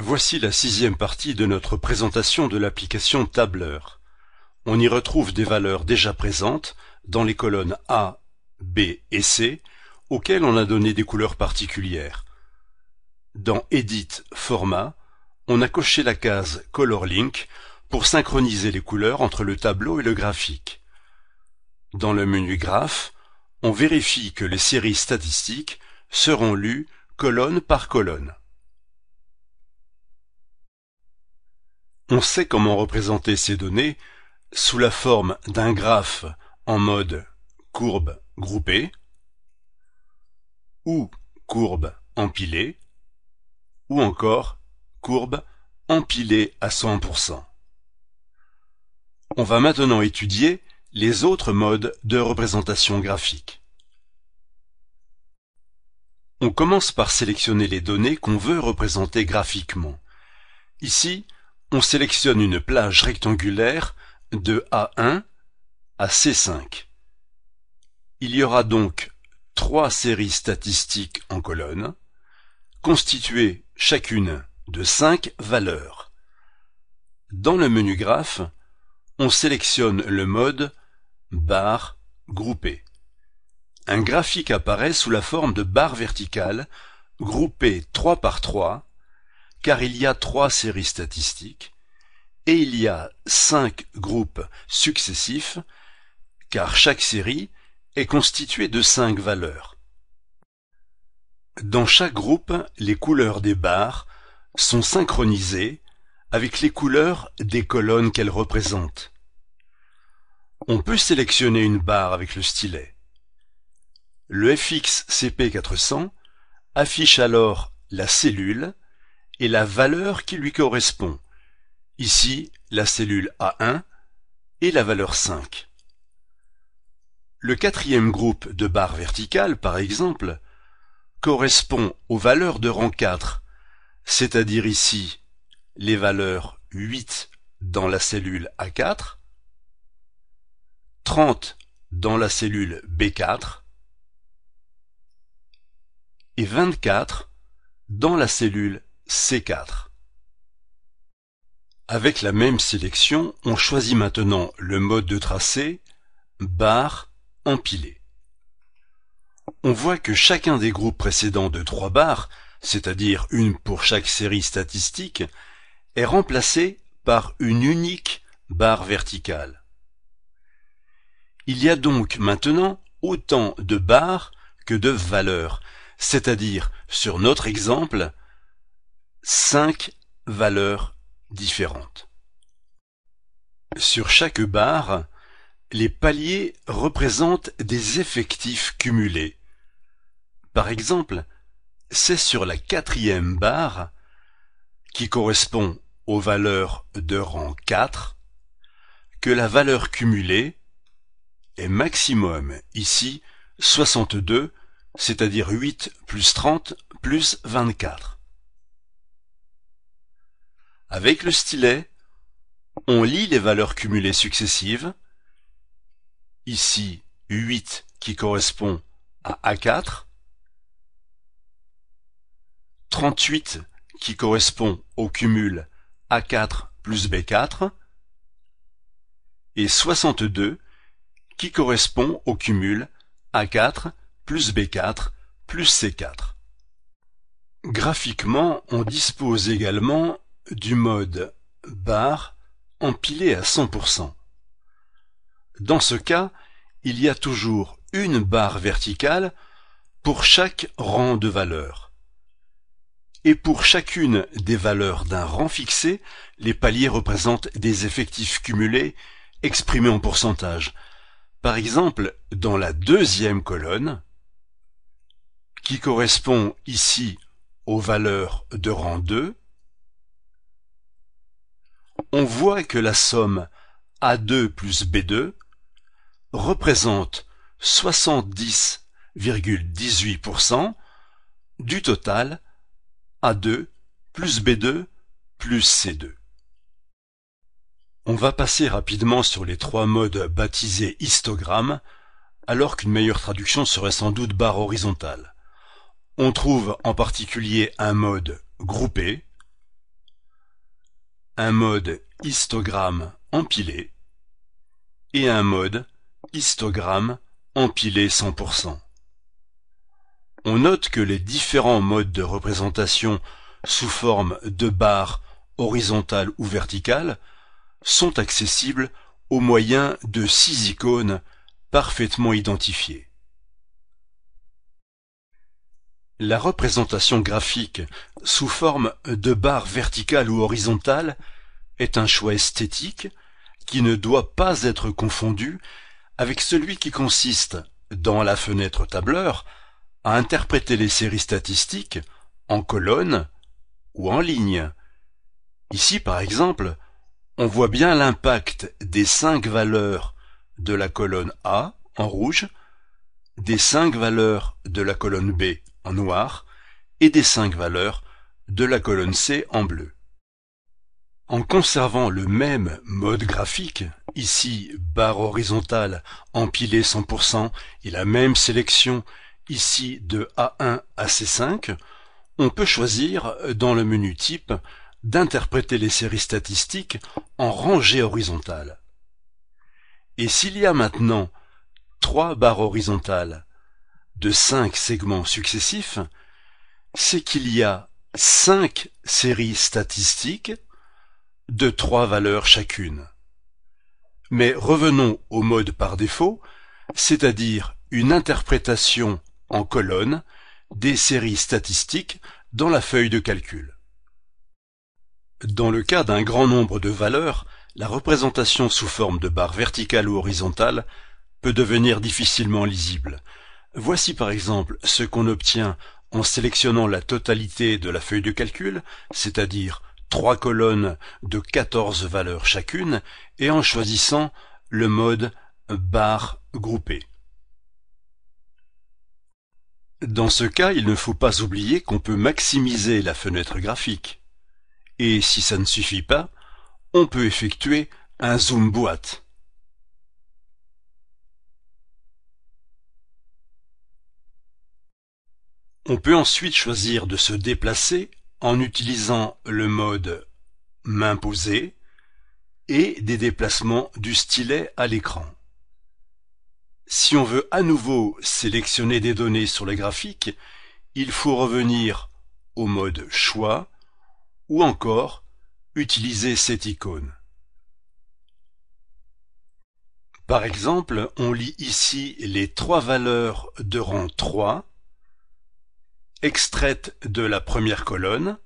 Voici la sixième partie de notre présentation de l'application Tableur. On y retrouve des valeurs déjà présentes dans les colonnes A, B et C, auxquelles on a donné des couleurs particulières. Dans Edit Format, on a coché la case Color Link pour synchroniser les couleurs entre le tableau et le graphique. Dans le menu Graph, on vérifie que les séries statistiques seront lues colonne par colonne. On sait comment représenter ces données sous la forme d'un graphe en mode courbe groupée ou courbe empilée ou encore courbe empilée à 100%. On va maintenant étudier les autres modes de représentation graphique. On commence par sélectionner les données qu'on veut représenter graphiquement. Ici, on sélectionne une plage rectangulaire de A1 à C5. Il y aura donc trois séries statistiques en colonne, constituées chacune de cinq valeurs. Dans le menu graphe, on sélectionne le mode barre groupée. Un graphique apparaît sous la forme de barres verticales groupées 3 par 3 car il y a trois séries statistiques, et il y a cinq groupes successifs, car chaque série est constituée de cinq valeurs. Dans chaque groupe, les couleurs des barres sont synchronisées avec les couleurs des colonnes qu'elles représentent. On peut sélectionner une barre avec le stylet. Le FX 400 affiche alors la cellule et la valeur qui lui correspond. Ici, la cellule A1 et la valeur 5. Le quatrième groupe de barres verticales, par exemple, correspond aux valeurs de rang 4, c'est-à-dire ici les valeurs 8 dans la cellule A4, 30 dans la cellule B4 et 24 dans la cellule C4. Avec la même sélection, on choisit maintenant le mode de tracé barre empilée. On voit que chacun des groupes précédents de trois barres, c'est-à-dire une pour chaque série statistique, est remplacé par une unique barre verticale. Il y a donc maintenant autant de barres que de valeurs, c'est-à-dire, sur notre exemple, cinq valeurs différentes. Sur chaque barre, les paliers représentent des effectifs cumulés. Par exemple, c'est sur la quatrième barre, qui correspond aux valeurs de rang 4, que la valeur cumulée est maximum, ici 62, c'est-à-dire 8 plus 30 plus 24. Avec le stylet, on lit les valeurs cumulées successives, ici 8 qui correspond à A4, 38 qui correspond au cumul A4 plus B4, et 62 qui correspond au cumul A4 plus B4 plus C4. Graphiquement, on dispose également du mode bar empilé à 100%. Dans ce cas, il y a toujours une barre verticale pour chaque rang de valeur. Et pour chacune des valeurs d'un rang fixé, les paliers représentent des effectifs cumulés exprimés en pourcentage. Par exemple, dans la deuxième colonne, qui correspond ici aux valeurs de rang 2, on voit que la somme A2 plus B2 représente 70,18% du total A2 plus B2 plus C2. On va passer rapidement sur les trois modes baptisés histogrammes, alors qu'une meilleure traduction serait sans doute barre horizontale. On trouve en particulier un mode groupé, un mode histogramme empilé et un mode histogramme empilé 100%. On note que les différents modes de représentation sous forme de barres horizontales ou verticales sont accessibles au moyen de six icônes parfaitement identifiées. La représentation graphique, sous forme de barres verticales ou horizontales, est un choix esthétique qui ne doit pas être confondu avec celui qui consiste, dans la fenêtre tableur, à interpréter les séries statistiques en colonnes ou en lignes. Ici, par exemple, on voit bien l'impact des cinq valeurs de la colonne A en rouge, des cinq valeurs de la colonne B en noir et des cinq valeurs de la colonne C en bleu. En conservant le même mode graphique, ici barre horizontale empilée 100% et la même sélection ici de A1 à C5, on peut choisir dans le menu type d'interpréter les séries statistiques en rangée horizontale. Et s'il y a maintenant trois barres horizontales de cinq segments successifs, c'est qu'il y a cinq séries statistiques de trois valeurs chacune. Mais revenons au mode par défaut, c'est-à-dire une interprétation en colonne des séries statistiques dans la feuille de calcul. Dans le cas d'un grand nombre de valeurs, la représentation sous forme de barre verticale ou horizontale peut devenir difficilement lisible, Voici par exemple ce qu'on obtient en sélectionnant la totalité de la feuille de calcul, c'est-à-dire trois colonnes de 14 valeurs chacune, et en choisissant le mode barre groupée. Dans ce cas, il ne faut pas oublier qu'on peut maximiser la fenêtre graphique. Et si ça ne suffit pas, on peut effectuer un zoom boîte. On peut ensuite choisir de se déplacer en utilisant le mode main posée et des déplacements du stylet à l'écran. Si on veut à nouveau sélectionner des données sur le graphique, il faut revenir au mode choix ou encore utiliser cette icône. Par exemple, on lit ici les trois valeurs de rang 3 extraite de la première colonne,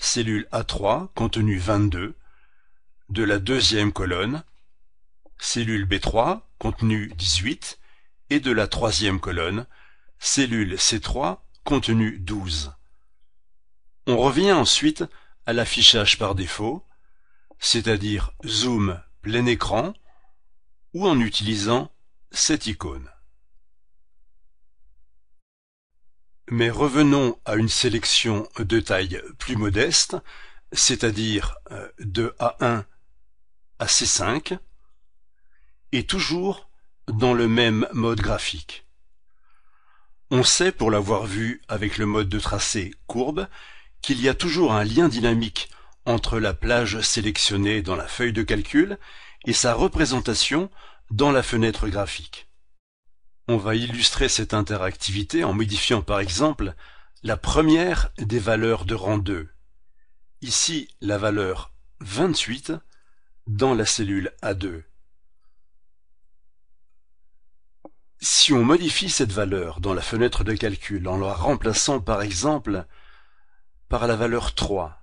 cellule A3, contenu 22, de la deuxième colonne, cellule B3, contenu 18, et de la troisième colonne, cellule C3, contenu 12. On revient ensuite à l'affichage par défaut, c'est-à-dire zoom plein écran, ou en utilisant cette icône. Mais revenons à une sélection de taille plus modeste, c'est-à-dire euh, de A1 à C5, et toujours dans le même mode graphique. On sait, pour l'avoir vu avec le mode de tracé courbe, qu'il y a toujours un lien dynamique entre la plage sélectionnée dans la feuille de calcul et sa représentation dans la fenêtre graphique. On va illustrer cette interactivité en modifiant par exemple la première des valeurs de rang 2. Ici la valeur 28 dans la cellule A2. Si on modifie cette valeur dans la fenêtre de calcul en la remplaçant par exemple par la valeur 3,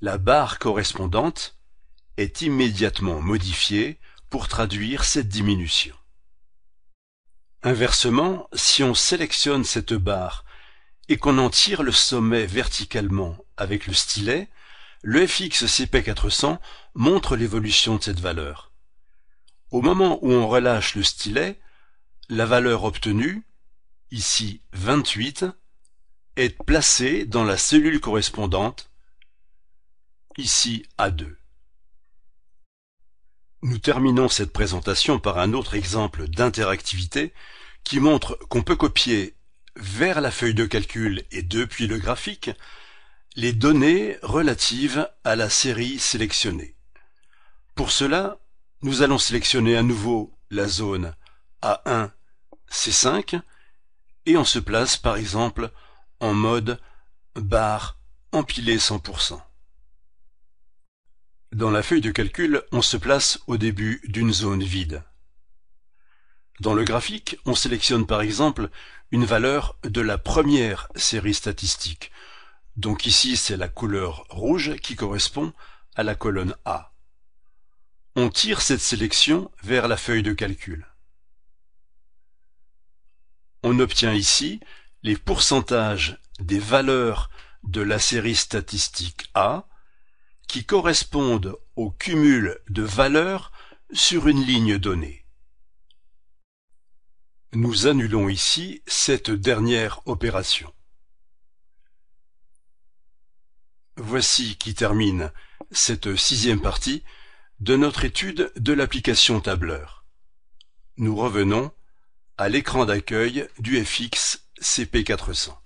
la barre correspondante est immédiatement modifiée pour traduire cette diminution. Inversement, si on sélectionne cette barre et qu'on en tire le sommet verticalement avec le stylet, le FX 400 montre l'évolution de cette valeur. Au moment où on relâche le stylet, la valeur obtenue, ici 28, est placée dans la cellule correspondante, ici A2. Nous terminons cette présentation par un autre exemple d'interactivité qui montre qu'on peut copier vers la feuille de calcul et depuis le graphique les données relatives à la série sélectionnée. Pour cela, nous allons sélectionner à nouveau la zone A1, C5 et on se place par exemple en mode barre empilée 100%. Dans la feuille de calcul, on se place au début d'une zone vide. Dans le graphique, on sélectionne par exemple une valeur de la première série statistique. Donc ici, c'est la couleur rouge qui correspond à la colonne A. On tire cette sélection vers la feuille de calcul. On obtient ici les pourcentages des valeurs de la série statistique A qui correspondent au cumul de valeurs sur une ligne donnée. Nous annulons ici cette dernière opération. Voici qui termine cette sixième partie de notre étude de l'application tableur. Nous revenons à l'écran d'accueil du FX CP400.